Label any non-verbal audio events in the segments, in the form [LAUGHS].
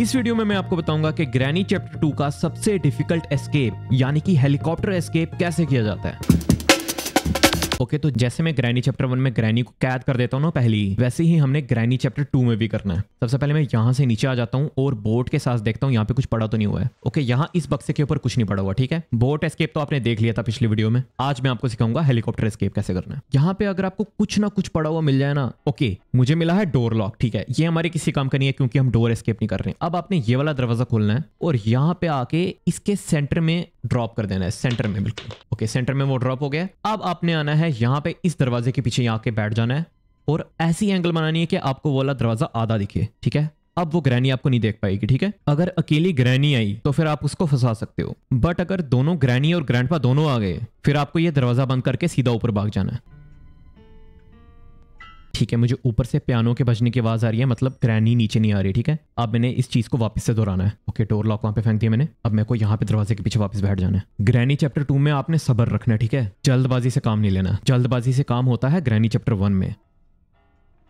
इस वीडियो में मैं आपको बताऊंगा कि ग्रैनी चैप्टर टू का सबसे डिफिकल्ट एस्केप यानी कि हेलीकॉप्टर एस्केप कैसे किया जाता है ओके तो जैसे मैं ग्रैनी चैप्टर वन में ग्रैनी को कैद कर देता हूँ ना पहली वैसे ही हमने ग्रैनी चैप्टर टू में भी करना है सबसे पहले मैं यहाँ से नीचे आ जाता हूँ और बोट के साथ देखता हूँ यहाँ पे कुछ पड़ा तो नहीं हुआ है ओके यहाँ इस बक्से के ऊपर कुछ नहीं पड़ा हुआ ठीक है बोट एस्केप तो आपने देख लिया था पिछली वीडियो में आज मैं आपको सिखाऊंगा हेलीकॉप्टर एस्केप कैसे करना है यहाँ पे अगर आपको कुछ ना कुछ पड़ा हुआ मिल जाए ना ओके मुझे मिला है डोर लॉक ठीक है ये हमारे किसी काम का नहीं है क्योंकि हम डोर एस्केप नहीं कर रहे अब आपने ये वाला दरवाजा खोलना है और यहाँ पे आके इसके सेंटर में ड्रॉप कर देना है सेंटर में बिल्कुल ओके सेंटर में वो ड्रॉप हो गया अब आपने आना है यहाँ पे इस दरवाजे के पीछे यहाँ के बैठ जाना है और ऐसी एंगल बनानी है कि आपको वो वाला दरवाजा आधा दिखे ठीक है अब वो ग्रैनी आपको नहीं देख पाएगी ठीक है अगर अकेली ग्रैनी आई तो फिर आप उसको फंसा सकते हो बट अगर दोनों ग्रैनी और ग्रैंडपा दोनों आ गए फिर आपको ये दरवाजा बंद करके सीधा ऊपर भाग जाना है ठीक है मुझे ऊपर से पियानो के बजने की आवाज़ आ रही है मतलब क्रैनी नीचे नहीं आ रही ठीक है अब मैंने इस चीज़ को वापस से दोहराना है ओके डोर लॉक वहाँ पे फेंक दिया मैंने अब मेरे को यहाँ पे दरवाजे के पीछे वापस बैठ जाना है ग्रैनी चैप्टर टू में आपने सबर रखना है ठीक है जल्दबाजी से काम नहीं लेना जल्दबाजी से काम होता है ग्रैनी चैप्टर वन में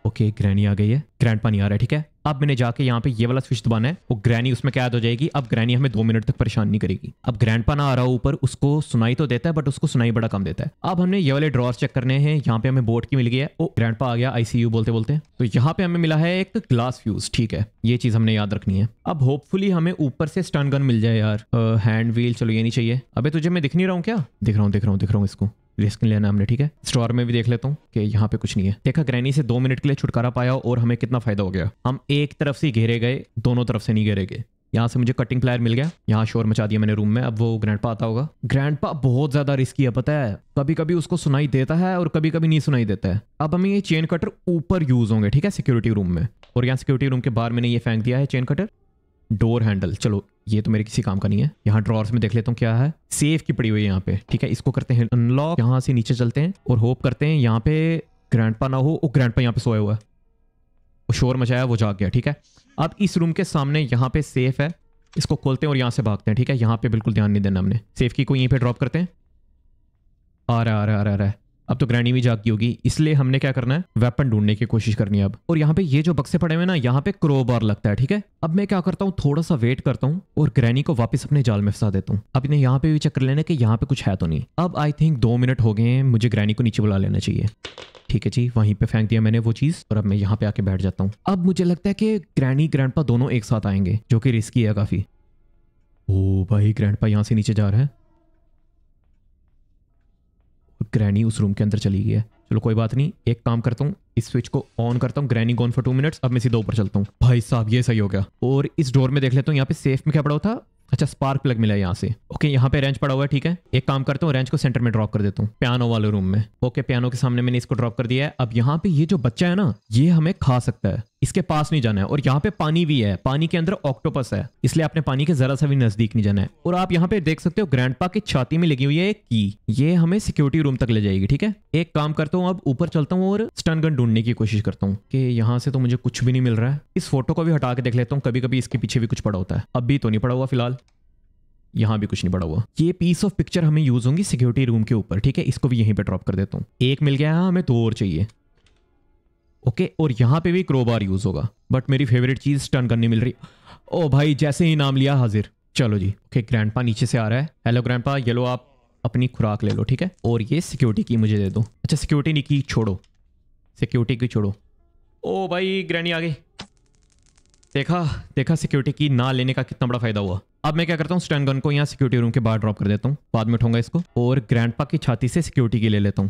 ओके ग्रैनी आ गई है ग्रैंड पानी आ रहा है ठीक है अब मैंने जाके यहाँ पे ये वाला स्विच दबाना है वो ग्रैनी उसमें कैद हो जाएगी अब ग्रैनी हमें दो मिनट तक परेशान नहीं करेगी अब ग्रैंड पाना आ रहा है ऊपर उसको सुनाई तो देता है बट उसको सुनाई बड़ा कम देता है अब हमने ये वाले ड्रॉर्स चेक करने हैं यहाँ पे हमें बोर्ड की मिल गई है वो ग्रैंड आ गया आईसीयू बोलते बोलते तो यहाँ पे हमें मिला है एक ग्लास फ्यूज ठीक है ये चीज हमने याद रखनी है अब होपफुली हमें ऊपर से स्टन गन मिल जाए यार हैंड व्हील चलो ये नहीं चाहिए अभी तुझे मैं दिख नहीं रहा हूँ क्या दिख रहा हूँ दिख रहा हूँ दिख रहा हूँ इसको रिस्क लेना हमने ठीक है स्टोर में भी देख लेता हूँ कि यहाँ पे कुछ नहीं है देखा ग्रैनी से दो मिनट के लिए छुटकारा पाया और हमें कितना फायदा हो गया हम एक तरफ से घेरे गए दोनों तरफ से नहीं घेरे गए यहाँ से मुझे कटिंग प्लायर मिल गया यहाँ शोर मचा दिया मैंने रूम में अब वो ग्रैंडपा आता होगा ग्रैंडपा बहुत ज्यादा रिस्की है पता है कभी कभी उसको सुनाई देता है और कभी कभी नहीं सुनाई देता है अब हमें ये चेन कटर ऊपर यूज होंगे ठीक है सिक्योरिटी रूम में और यहाँ सिक्योरिटी रूम के बाहर मैंने ये फेंक दिया है चेन कटर डोर हैंडल चलो ये तो मेरे किसी काम का नहीं है यहाँ ड्रॉर्स में देख लेता हूँ क्या है सेफ की पड़ी हुई है यहाँ पे ठीक है इसको करते हैं अनलॉक यहाँ से नीचे चलते हैं और होप करते हैं यहाँ पे ग्रैंड ना हो और पा यहाँ पे सोया हुआ है वो शोर मचाया वो जाग गया ठीक है अब इस रूम के सामने यहाँ पे सेफ है इसको खोलते हैं और यहाँ से भागते हैं ठीक है यहाँ पे बिल्कुल ध्यान नहीं देना हमने सेफ की को यहीं पे ड्रॉप करते हैं आ रहा आ रहा आ रहा अब तो ग्रैनी भी जागी होगी इसलिए हमने क्या करना है वेपन ढूंढने की कोशिश करनी है अब और यहाँ पे ये जो बक्से पड़े हुए ना यहाँ पे क्रोबार लगता है ठीक है अब मैं क्या करता हूँ थोड़ा सा वेट करता हूँ और ग्रैनी को वापस अपने जाल में फंसा देता हूँ अब इन्हें यहाँ पे भी चक्कर लेना की यहाँ पे कुछ है तो नहीं अब आई थिंक दो मिनट हो गए हैं मुझे ग्रैनी को नीचे बुला लेना चाहिए ठीक है जी वहीं पे फेंक दिया मैंने वो चीज और अब मैं यहाँ पे आके बैठ जाता हूँ अब मुझे लगता है कि ग्रैनी ग्रैंडपा दोनों एक साथ आएंगे जो कि रिस्की है काफी ओ भाई ग्रैंडपा यहाँ से नीचे जा रहा है ग्रैनी उस रूम के अंदर चली गई है चलो कोई बात नहीं एक काम करता हूँ इस स्विच को ऑन करता हूँ Granny gone for two minutes अब मैं सीधा ऊपर चलता हूँ भाई साहब ये सही हो गया और इस डोर में देख लेता हूँ यहाँ पे सेफ में क्या पड़ा था अच्छा स्पार्क प्लग मिला यहाँ से ओके यहाँ पे रेंच पड़ा हुआ है ठीक है एक काम करता हूँ रेंच को सेंटर में ड्रॉप कर देता हूँ पियानो वाले रूम में ओके पियानो के सामने मैंने इसको ड्रॉप कर दिया है अब यहाँ पे ये जो बच्चा है ना ये हमें खा सकता है इसके पास नहीं जाना है और यहाँ पे पानी भी है पानी के अंदर ऑक्टोपस है इसलिए आपने पानी के जरा सा भी नजदीक नहीं जाना है और आप यहाँ पे देख सकते हो ग्रैंड पा की छाती में लगी हुई है एक की ये हमें सिक्योरिटी रूम तक ले जाएगी ठीक है एक काम करता हूँ अब ऊपर चलता हूँ और स्टन गन ढूंढने की कोशिश करता हूँ कि यहाँ से तो मुझे कुछ भी नहीं मिल रहा है इस फोटो को भी हटा के देख लेता हूँ कभी कभी इसके पीछे भी कुछ पड़ा होता है अब तो नहीं पड़ा हुआ फिलहाल यहाँ भी कुछ नहीं पड़ा हुआ ये पीस ऑफ पिक्चर हमें यूज होंगी सिक्योरिटी रूम के ऊपर ठीक है इसको भी यहीं पे ड्रॉप कर देता हूँ एक मिल गया है हाँ, हमें दो और चाहिए ओके और यहाँ पे भी क्रोबार यूज़ होगा बट मेरी फेवरेट चीज़ टर्न करने मिल रही ओ भाई जैसे ही नाम लिया हाजिर चलो जी ओके ग्रैंड नीचे से आ रहा है हेलो ग्रैंड ये लो आप अपनी खुराक ले लो ठीक है और ये सिक्योरिटी की मुझे दे दो अच्छा सिक्योरिटी नहीं की छोड़ो सिक्योरिटी की छोड़ो ओ भाई ग्रैनी आ गई देखा देखा सिक्योरिटी की ना लेने का कितना बड़ा फायदा हुआ अब मैं क्या करता हूँ स्टैंड गन को यहाँ सिक्योरिटी रूम के बाहर ड्रॉप कर देता हूँ बाद में उठाऊंगा इसको और ग्रैंड की छाती से सिक्योरिटी की ले लेता हूँ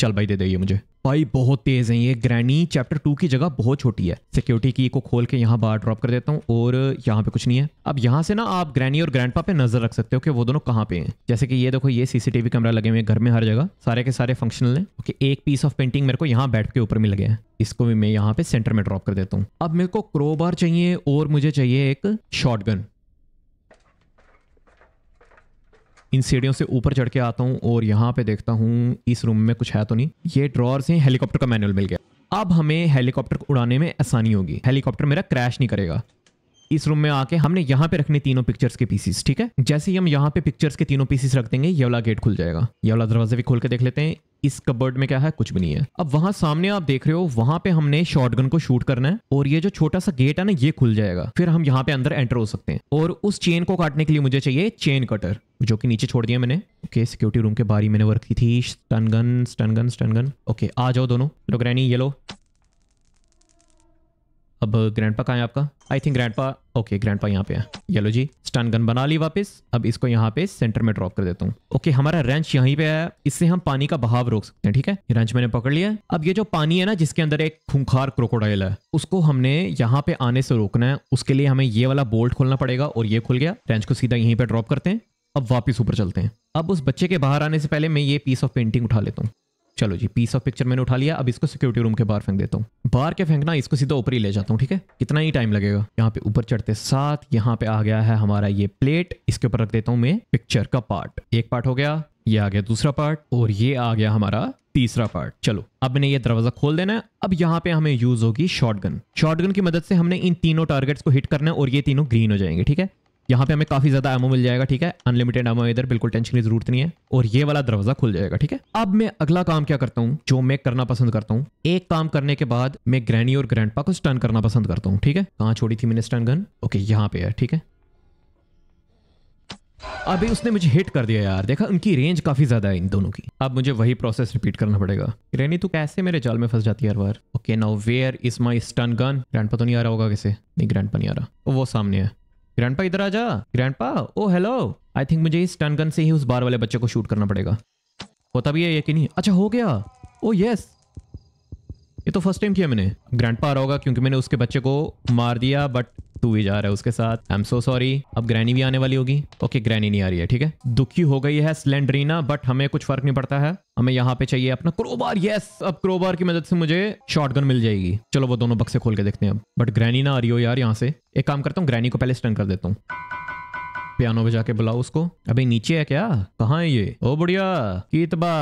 चल भाई दे दे ये मुझे भाई बहुत तेज़ है ये ग्रैनी चैप्टर टू की जगह बहुत छोटी है सिक्योरिटी की को खोल के यहाँ बाहर ड्रॉप कर देता हूँ और यहाँ पे कुछ नहीं है अब यहाँ से ना आप ग्रैनी और ग्रैंडपा पे नज़र रख सकते हो कि वो दोनों कहाँ पे हैं जैसे कि ये देखो ये सीसीटीवी कैमरा लगे हुए घर में हर जगह सारे के सारे फंक्शनल है ओके एक पीस ऑफ पेंटिंग मेरे को यहाँ बैठ के ऊपर में लगे हैं इसको भी मैं यहाँ पे सेंटर में ड्रॉप कर देता हूँ अब मेरे को क्रोबार चाहिए और मुझे चाहिए एक शॉर्ट इन सीढ़ियों से ऊपर चढ़ के आता हूँ और यहाँ पे देखता हूँ इस रूम में कुछ है तो नहीं ये ड्रॉर से हेलीकॉप्टर का मैनुअल मिल गया अब हमें हेलीकॉप्टर उड़ाने में आसानी होगी हेलीकॉप्टर मेरा क्रैश नहीं करेगा इस रूम में आके हमने यहाँ पे रखने तीनों पिक्चर्स के पीसीस ठीक है जैसे ही हम यहाँ पे पिक्चर्स के तीनों पीसीस रख देंगे ये वाला गेट खुल जाएगा ये वाला दरवाजा भी खोल के देख लेते हैं इस कबर्ड में क्या है कुछ भी नहीं है अब वहां सामने आप देख रहे हो वहां पे हमने शॉटगन को शूट करना है और ये जो छोटा सा गेट है ना ये खुल जाएगा फिर हम यहाँ पे अंदर एंटर हो सकते हैं और उस चेन को काटने के लिए मुझे चाहिए चेन कटर जो कि नीचे छोड़ दिया मैंने ओके सिक्योरिटी रूम के बाहर ही मैंने वर्क की थी stun gun stun gun stun gun okay आ जाओ दोनों लो ग्रैनी ये लो अब ग्रैंड कहाँ है आपका I think grandpa okay grandpa यहाँ पे है येलो जी स्टन गन बना ली वापस अब इसको यहाँ पे सेंटर में ड्रॉप कर देता हूँ ओके हमारा रेंच यहीं पे है इससे हम पानी का बहाव रोक सकते हैं ठीक है ये रेंच मैंने पकड़ लिया अब ये जो पानी है ना जिसके अंदर एक खूंखार क्रोकोडाइल है उसको हमने यहाँ पे आने से रोकना है उसके लिए हमें ये वाला बोल्ट खोलना पड़ेगा और ये खुल गया रेंच को सीधा यहीं पर ड्रॉप करते हैं अब वापस ऊपर चलते हैं अब उस बच्चे के बाहर आने से पहले मैं ये पीस ऑफ पेंटिंग उठा लेता हूँ चलो जी पीस ऑफ पिक्चर मैंने उठा लिया अब इसको सिक्योरिटी रूम के बाहर फेंक देता हूँ बाहर के फेंकना इसको सीधा ऊपर ही ले जाता हूँ ठीक है कितना ही टाइम लगेगा यहाँ पे ऊपर चढ़ते साथ यहाँ पे आ गया है हमारा ये प्लेट इसके ऊपर रख देता हूँ मैं पिक्चर का पार्ट एक पार्ट हो गया ये आ गया दूसरा पार्ट और ये आ गया हमारा तीसरा पार्ट चलो अब मैंने ये दरवाजा खोल देना है अब यहाँ पे हमें यूज होगी शॉटगन शॉटगन की मदद से हमने इन तीनों टारगेट्स को हिट करना है और ये तीनों ग्रीन हो जाएंगे ठीक है यहाँ पे हमें काफी ज्यादा एमो मिल जाएगा ठीक है अनलिमिटेड एमो इधर बिल्कुल टेंशन की जरूरत नहीं है और ये वाला दरवाजा खुल जाएगा ठीक है अब मैं अगला काम क्या करता हूँ जो मैं करना पसंद करता हूँ एक काम करने के बाद मैं ग्रैनी और ग्रैंड को स्टन करना पसंद करता हूँ ठीक है कहाँ छोड़ी थी मैंने स्टन गन ओके यहाँ पे है ठीक है अभी उसने मुझे हिट कर दिया यार देखा उनकी रेंज काफी ज्यादा है इन दोनों की अब मुझे वही प्रोसेस रिपीट करना पड़ेगा रेनी तू कैसे मेरे जाल में फंस जाती है हर बार okay now where is my stun gun grand तो नहीं आ रहा होगा कैसे नहीं ग्रैंडपा नहीं आ रहा वो सामने है ग्रैंडपा इधर आ जा grandpa oh hello I think मुझे इस टन गन से ही उस बार वाले बच्चे को शूट करना पड़ेगा होता भी है ये कि नहीं अच्छा हो गया ओ oh, यस ये तो फर्स्ट टाइम किया मैंने ग्रैंड पा रहा होगा क्योंकि मैंने उसके बच्चे को मार दिया बट तू भी जा रहा है उसके साथ आई एम सो सॉरी अब ग्रैनी भी आने वाली होगी ओके ग्रैनी नहीं आ रही है ठीक है दुखी हो गई है स्लेंड्रीना बट हमें कुछ फर्क नहीं पड़ता है हमें यहाँ पे चाहिए अपना क्रोबार यस अब क्रोबार की मदद से मुझे शॉटगन मिल जाएगी चलो वो दोनों बक्से खोल के देखते हैं अब बट ग्रैनी ना आ रही हो यार यहाँ से एक काम करता हूँ ग्रैनी को पहले स्टन कर देता हूँ पियानो बजा के बुलाओ उसको अबे नीचे है क्या कहाँ है ये ओ बुढ़िया कीतबा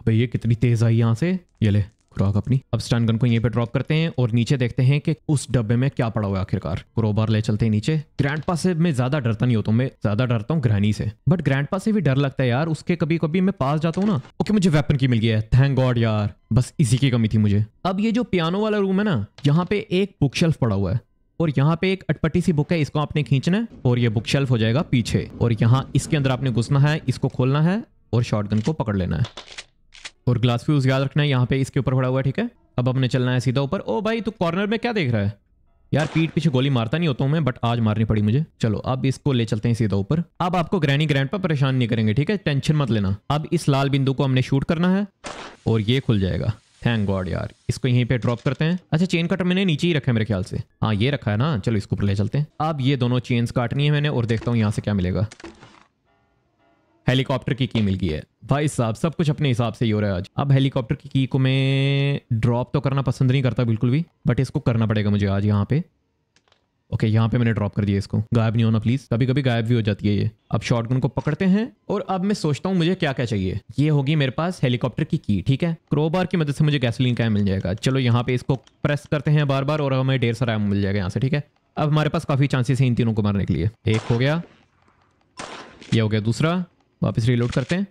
अबे ये कितनी तेज आई यहाँ से ये ले खुराक अपनी अब स्टन गन को यहीं पे ड्रॉप करते हैं और नीचे देखते हैं कि उस डब्बे में क्या पड़ा हुआ आखिरकार क्रोबार ले चलते हैं नीचे ग्रैंड पा से मैं ज्यादा डरता नहीं होता मैं ज्यादा डरता हूँ ग्रहणी से बट ग्रैंड पा से भी डर लगता है यार उसके कभी कभी मैं पास जाता हूँ ना ओके मुझे वेपन की मिल गया है थैंक गॉड यार बस इसी की कमी थी मुझे अब ये जो पियानो वाला रूम है ना यहाँ पे एक बुक शेल्फ पड़ा हुआ है और यहाँ पे एक अटपटी सी बुक है इसको आपने खींचना है और ये बुक शेल्फ हो जाएगा पीछे और यहाँ इसके अंदर आपने घुसना है इसको खोलना है और शॉटगन को पकड़ लेना है और ग्लास फ्यूज याद रखना है यहाँ पे इसके ऊपर खड़ा हुआ ठीक है अब अपने चलना है सीधा ऊपर ओ भाई तू कॉर्नर में क्या देख रहा है यार पीठ पीछे गोली मारता नहीं होता हूँ मैं बट आज मारनी पड़ी मुझे चलो अब इसको ले चलते हैं सीधा ऊपर अब आपको ग्रैनी ग्रैंड पर परेशान नहीं करेंगे ठीक है टेंशन मत लेना अब इस लाल बिंदु को हमने शूट करना है और ये खुल जाएगा थैंक गॉड यार इसको यहीं पे ड्रॉप करते हैं अच्छा चेन कटर मैंने नीचे ही रखा है मेरे ख्याल से हाँ ये रखा है ना चलो इसको ऊपर ले चलते हैं अब ये दोनों चेन्स काटनी है मैंने और देखता हूँ यहाँ से क्या मिलेगा हेलीकॉप्टर की की मिल गई है भाई साहब सब कुछ अपने हिसाब से ही हो रहा है आज अब हेलीकॉप्टर की की को मैं ड्रॉप तो करना पसंद नहीं करता बिल्कुल भी बट इसको करना पड़ेगा मुझे आज यहाँ पे ओके यहाँ पे मैंने ड्रॉप कर दिया इसको गायब नहीं होना प्लीज़ कभी कभी गायब भी हो जाती है ये अब शॉर्ट को पकड़ते हैं और अब मैं सोचता हूँ मुझे क्या क्या चाहिए ये होगी मेरे पास हेलीकॉप्टर की की ठीक है क्रोबार की मदद से मुझे गैसोलीन का मिल जाएगा चलो यहाँ पे इसको प्रेस करते हैं बार बार और हमें ढेर सारा मिल जाएगा यहाँ से ठीक है अब हमारे पास काफ़ी चांसेस हैं इन तीनों को मारने के लिए एक हो गया यह हो गया दूसरा वापस रीलोड करते हैं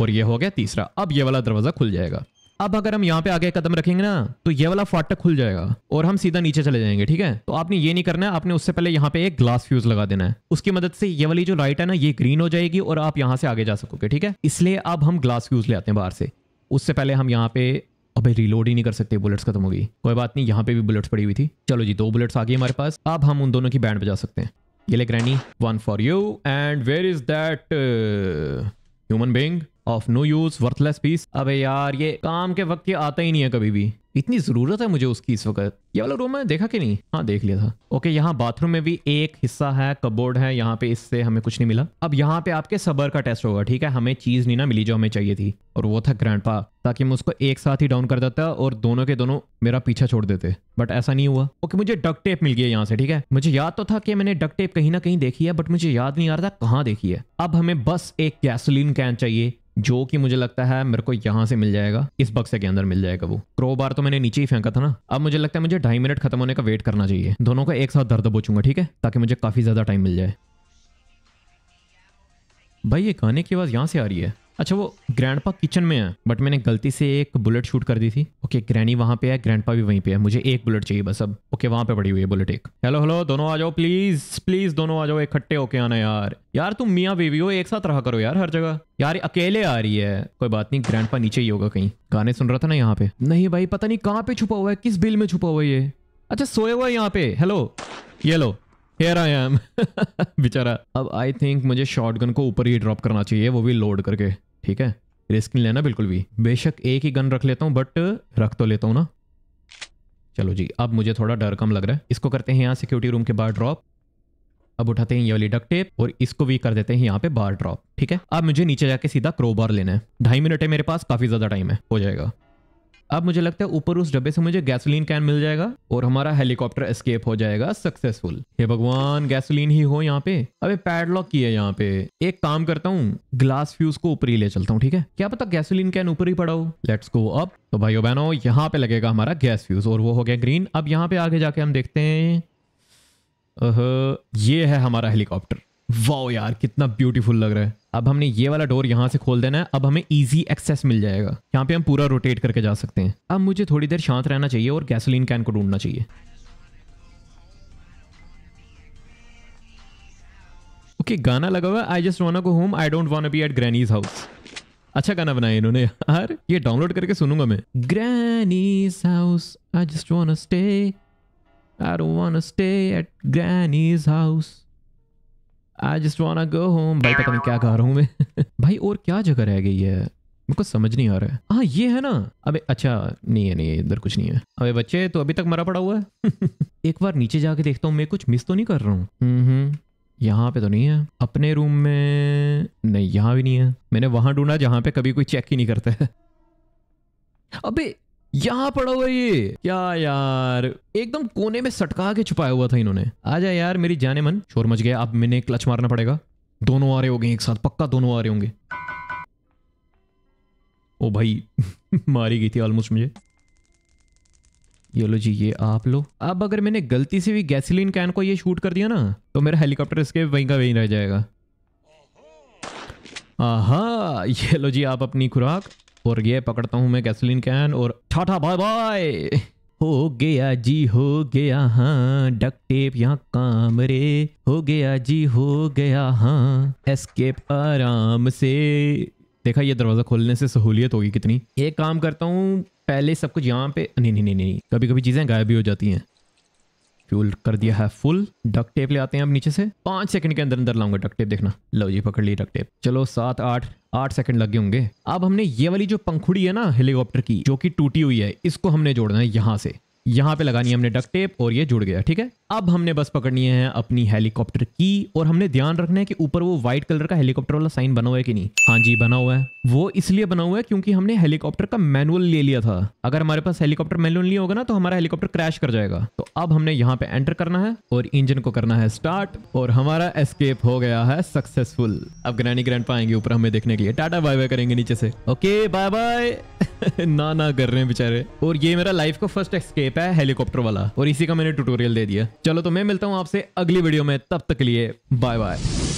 और ये हो गया तीसरा अब ये वाला दरवाज़ा खुल जाएगा अब अगर हम यहाँ पे आगे कदम रखेंगे ना तो ये वाला फाटक खुल जाएगा और हम सीधा नीचे चले जाएंगे ठीक है तो आपने ये नहीं करना है आपने उससे पहले यहाँ पे एक ग्लास फ्यूज लगा देना है उसकी मदद से ये वाली जो लाइट है ना ये ग्रीन हो जाएगी और आप यहाँ से आगे जा सकोगे ठीक है इसलिए अब हम ग्लास फ्यूज ले आते हैं बाहर से उससे पहले हम यहाँ पे अभी रिलोड ही नहीं कर सकते बुलेट्स खत्म हो गई कोई बात नहीं यहाँ पे भी बुलेट्स पड़ी हुई थी चलो जी दो बुलेट्स आ गई हमारे पास अब हम उन दोनों की बैंड बजा सकते हैं ये ले Granny one for you and where is that human being of no use worthless piece अबे यार ये काम के वक्त ये आता ही नहीं है कभी भी इतनी ज़रूरत है मुझे उसकी इस वक्त ये वाला रूम है देखा कि नहीं हाँ देख लिया था ओके यहाँ बाथरूम में भी एक हिस्सा है कबोर्ड है यहाँ पे इससे हमें कुछ नहीं मिला अब यहाँ पे आपके सबर का टेस्ट होगा ठीक है हमें चीज़ नहीं ना मिली जो हमें चाहिए थी और वो था ग्रैंड ताकि मैं उसको एक साथ ही डाउन कर देता और दोनों के दोनों मेरा पीछा छोड़ देते बट ऐसा नहीं हुआ ओके मुझे डक टेप मिल गया यहाँ से ठीक है मुझे याद तो था कि मैंने डक टेप कहीं ना कहीं देखी है बट मुझे याद नहीं आ रहा था कहाँ देखी है अब हमें बस एक कैसोलिन कैन चाहिए जो कि मुझे लगता है मेरे को यहाँ से मिल जाएगा इस बक्से के अंदर मिल जाएगा वो क्रो बार तो मैंने नीचे ही फेंका था ना अब मुझे लगता है मुझे ढाई मिनट खत्म होने का वेट करना चाहिए दोनों का एक साथ दर्द बोचूंगा ठीक है ताकि मुझे काफ़ी ज़्यादा टाइम मिल जाए भाई ये गाने की आवाज़ यहाँ से आ रही है अच्छा वो ग्रैंड किचन में है बट मैंने गलती से एक बुलेट शूट कर दी थी ओके ग्रैनी वहाँ पे है ग्रैंड भी वहीं पे है मुझे एक बुलेट चाहिए बस अब ओके वहाँ पे पड़ी हुई है बुलेट एक हेलो हेलो दोनों आ जाओ प्लीज प्लीज दोनों आ जाओ इकट्ठे होके आना यार यार तुम मियाँ बेबी हो एक साथ रहा करो यार हर जगह यार अकेले आ रही है कोई बात नहीं ग्रैंड नीचे ही होगा कहीं गाने सुन रहा था ना यहाँ पे नहीं भाई पता नहीं कहाँ पे छुपा हुआ है किस बिल में छुपा हुआ है ये अच्छा सोए हुआ है यहाँ पे हेलो ये लो हेयर आई एम बेचारा अब आई थिंक मुझे शॉर्ट को ऊपर ही ड्रॉप करना चाहिए वो भी लोड करके ठीक है रिस्क नहीं लेना बिल्कुल भी बेशक एक ही गन रख लेता हूँ बट uh, रख तो लेता हूँ ना चलो जी अब मुझे थोड़ा डर कम लग रहा है इसको करते हैं यहाँ सिक्योरिटी रूम के बाहर ड्रॉप अब उठाते हैं ये वाली डक टेप और इसको भी कर देते हैं यहाँ पे बार ड्रॉप ठीक है अब मुझे नीचे जाके सीधा क्रोबार लेना है ढाई मिनट है मेरे पास काफी ज्यादा टाइम है हो जाएगा अब मुझे लगता है ऊपर उस डब्बे से मुझे गैसोलीन कैन मिल जाएगा और हमारा हेलीकॉप्टर एस्केप हो जाएगा सक्सेसफुल हे भगवान गैसोलीन ही हो यहाँ पे अबे पैडलॉक की है यहाँ पे एक काम करता हूँ ग्लास फ्यूज को ऊपर ही ले चलता हूँ ठीक है क्या पता गैसोलीन कैन ऊपर ही पड़ा हो लेट्स गो अब तो भाइयों बहनों यहाँ पे लगेगा हमारा गैस फ्यूज और वो हो गया ग्रीन अब यहाँ पे आगे जाके हम देखते हैं ये है हमारा हेलीकॉप्टर वाओ यार कितना ब्यूटीफुल लग रहा है अब हमने ये वाला डोर यहाँ से खोल देना है अब हमें इजी एक्सेस मिल जाएगा यहाँ पे हम पूरा रोटेट करके जा सकते हैं अब मुझे थोड़ी देर शांत रहना चाहिए और गैसोलीन कैन को ढूंढना चाहिए ओके okay, गाना लगा हुआ I just wanna go home I don't want be at Granny's house अच्छा गाना बनाया इन्होंने यार ये डाउनलोड करके सुनूंगा मैं Granny's house I just wanna stay I don't stay at Granny's house I just wanna go home भाई पता नहीं क्या खा रहा हूँ मैं [LAUGHS] भाई और क्या जगह रह गई है मुझको समझ नहीं आ रहा है हाँ ये है ना अबे अच्छा नहीं है नहीं है इधर कुछ नहीं है अबे बच्चे तो अभी तक मरा पड़ा हुआ है [LAUGHS] एक बार नीचे जाके देखता हूँ मैं कुछ मिस तो नहीं कर रहा हूँ हम्म, हम्म यहाँ पे तो नहीं है अपने रूम में नहीं यहाँ भी नहीं है मैंने वहां ढूंढा जहाँ पे कभी कोई चेक ही नहीं करता है [LAUGHS] अबे यहाँ पड़ा हुआ ये क्या यार एकदम कोने में सटका के छुपाया हुआ था इन्होंने आ जाए यार मेरी जाने मन शोर मच गया अब मैंने क्लच मारना पड़ेगा दोनों आ रहे होंगे एक साथ पक्का दोनों आ रहे होंगे ओ भाई [LAUGHS] मारी गई थी ऑलमोस्ट मुझे ये लो जी ये आप लो अब अगर मैंने गलती से भी गैसोलीन कैन को ये शूट कर दिया ना तो मेरा हेलीकॉप्टर इसके वहीं का वहीं रह जाएगा आहा ये लो जी आप अपनी खुराक और ये पकड़ता हूँ मैं कैसलिन कैन और छाठा बाय बाय हो गया जी हो गया हाँ डक टेप यहाँ काम रे हो गया जी हो गया हाँ एस्केप आराम से देखा ये दरवाज़ा खोलने से सहूलियत होगी कितनी एक काम करता हूँ पहले सब कुछ यहाँ पे नहीं नहीं नहीं नहीं कभी कभी चीज़ें गायब भी हो जाती हैं फ्यूल कर दिया है फुल डक टेप ले आते हैं अब नीचे से पांच सेकंड के अंदर अंदर लाऊंगा डक टेप देखना लो जी पकड़ ली डक टेप चलो सात आठ आठ सेकंड लगे होंगे अब हमने ये वाली जो पंखुड़ी है ना हेलीकॉप्टर की जो कि टूटी हुई है इसको हमने जोड़ना है यहाँ से यहाँ पे लगानी है हमने डक टेप और ये जुड़ गया ठीक है अब हमने बस पकड़नी है अपनी हेलीकॉप्टर की और हमने ध्यान रखना है कि ऊपर वो व्हाइट कलर का हेलीकॉप्टर वाला साइन बना हुआ है कि नहीं हाँ जी बना हुआ है वो इसलिए बना हुआ है क्योंकि हमने हेलीकॉप्टर का मैनुअल ले लिया था अगर हमारे पास हेलीकॉप्टर मैनुअल नहीं होगा ना तो हमारा हेलीकॉप्टर क्रैश कर जाएगा तो अब हमने यहाँ पे एंटर करना है और इंजन को करना है स्टार्ट और हमारा एस्केप हो गया है सक्सेसफुल अब ग्रैनी ग्रैंड आएंगे ऊपर हमें देखने के लिए टाटा बाय बाय करेंगे नीचे से ओके बाय बाय ना ना कर रहे हैं बेचारे और ये मेरा लाइफ का फर्स्ट एस्केप शेप है हेलीकॉप्टर वाला और इसी का मैंने ट्यूटोरियल दे दिया चलो तो मैं मिलता हूँ आपसे अगली वीडियो में तब तक के लिए बाय बाय